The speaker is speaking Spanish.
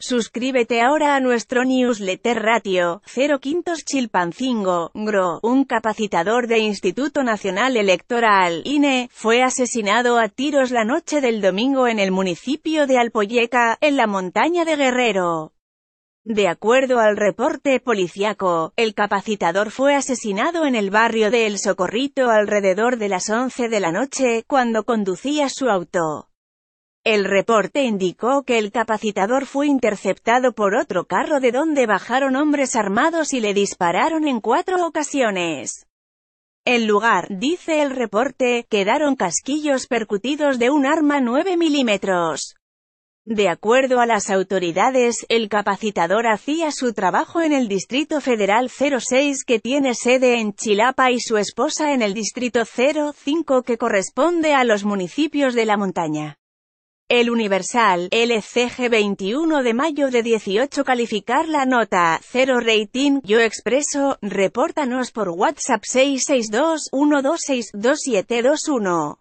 Suscríbete ahora a nuestro newsletter Ratio 0 Quintos Chilpancingo, GRO, un capacitador de Instituto Nacional Electoral, INE, fue asesinado a tiros la noche del domingo en el municipio de Alpoyeca, en la montaña de Guerrero. De acuerdo al reporte policiaco, el capacitador fue asesinado en el barrio de El Socorrito alrededor de las 11 de la noche, cuando conducía su auto. El reporte indicó que el capacitador fue interceptado por otro carro de donde bajaron hombres armados y le dispararon en cuatro ocasiones. En lugar, dice el reporte, quedaron casquillos percutidos de un arma 9 milímetros. De acuerdo a las autoridades, el capacitador hacía su trabajo en el Distrito Federal 06 que tiene sede en Chilapa y su esposa en el Distrito 05 que corresponde a los municipios de la montaña. El Universal, LCG e 21 de mayo de 18 calificar la nota, 0 rating, yo expreso, repórtanos por WhatsApp 662 126 2721